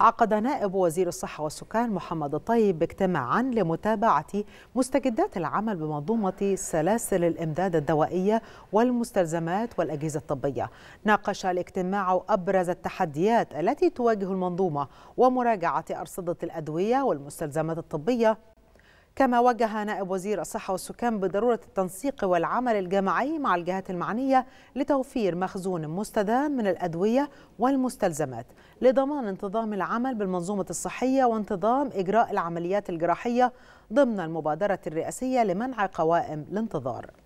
عقد نائب وزير الصحة والسكان محمد الطيب اجتماعا لمتابعة مستجدات العمل بمنظومة سلاسل الإمداد الدوائية والمستلزمات والأجهزة الطبية ناقش الاجتماع أبرز التحديات التي تواجه المنظومة ومراجعة أرصدة الأدوية والمستلزمات الطبية كما وجه نائب وزير الصحة والسكان بضرورة التنسيق والعمل الجماعي مع الجهات المعنية لتوفير مخزون مستدام من الأدوية والمستلزمات لضمان انتظام العمل بالمنظومة الصحية وانتظام إجراء العمليات الجراحية ضمن المبادرة الرئاسية لمنع قوائم الانتظار